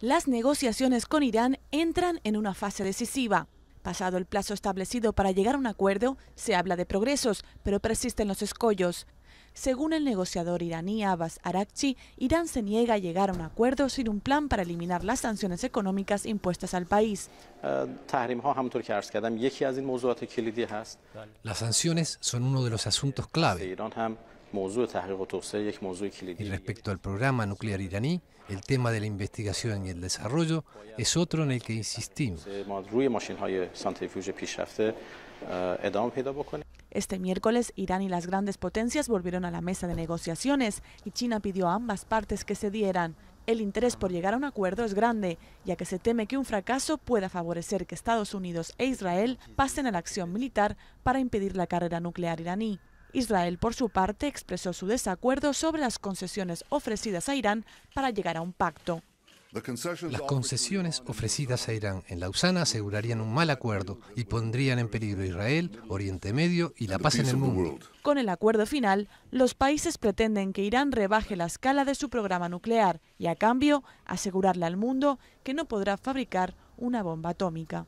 las negociaciones con Irán entran en una fase decisiva. Pasado el plazo establecido para llegar a un acuerdo, se habla de progresos, pero persisten los escollos. Según el negociador iraní Abbas Arakchi, Irán se niega a llegar a un acuerdo sin un plan para eliminar las sanciones económicas impuestas al país. Las sanciones son uno de los asuntos clave. Y respecto al programa nuclear iraní, el tema de la investigación y el desarrollo es otro en el que insistimos. Este miércoles, Irán y las grandes potencias volvieron a la mesa de negociaciones y China pidió a ambas partes que se dieran. El interés por llegar a un acuerdo es grande, ya que se teme que un fracaso pueda favorecer que Estados Unidos e Israel pasen a la acción militar para impedir la carrera nuclear iraní. Israel, por su parte, expresó su desacuerdo sobre las concesiones ofrecidas a Irán para llegar a un pacto. Las concesiones ofrecidas a Irán en Lausana asegurarían un mal acuerdo y pondrían en peligro a Israel, Oriente Medio y la paz en el mundo. Con el acuerdo final, los países pretenden que Irán rebaje la escala de su programa nuclear y a cambio asegurarle al mundo que no podrá fabricar una bomba atómica.